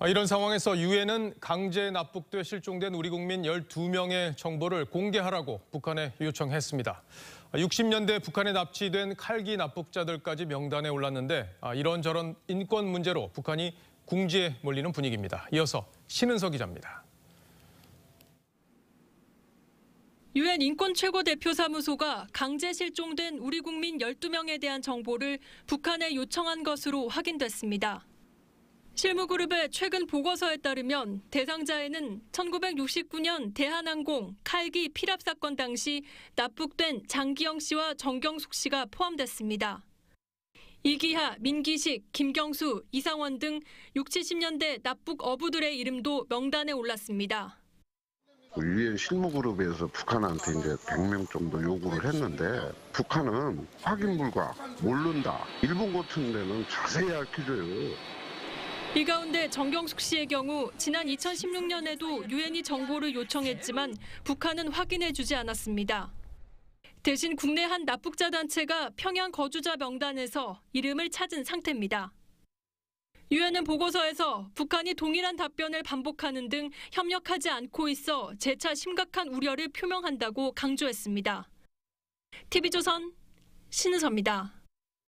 아, 이런 상황에서 유엔은 강제 납북돼 실종된 우리 국민 12명의 정보를 공개하라고 북한에 요청했습니다. 60년대 아, 북한에 납치된 칼기 납북자들까지 명단에 올랐는데 아, 이런저런 인권 문제로 북한이 궁지에 몰리는 분위기입니다. 이어서 신은석 기자입니다. 유엔 인권 최고 대표 사무소가 강제 실종된 우리 국민 12명에 대한 정보를 북한에 요청한 것으로 확인됐습니다. 실무그룹의 최근 보고서에 따르면 대상자에는 1969년 대한항공 칼기 피랍 사건 당시 납북된 장기영 씨와 정경숙 씨가 포함됐습니다. 이기하, 민기식, 김경수, 이상원 등 60, 70년대 납북 어부들의 이름도 명단에 올랐습니다. 위에 실무그룹에서 북한한테 이제 100명 정도 요구를 했는데 북한은 확인 불가, 모른다. 일본 같은 데는 자세히 알려줘요. 이 가운데 정경숙 씨의 경우 지난 2016년에도 유엔이 정보를 요청했지만 북한은 확인해주지 않았습니다. 대신 국내 한 납북자 단체가 평양 거주자 명단에서 이름을 찾은 상태입니다. 유엔은 보고서에서 북한이 동일한 답변을 반복하는 등 협력하지 않고 있어 재차 심각한 우려를 표명한다고 강조했습니다. TV조선 신은서입니다.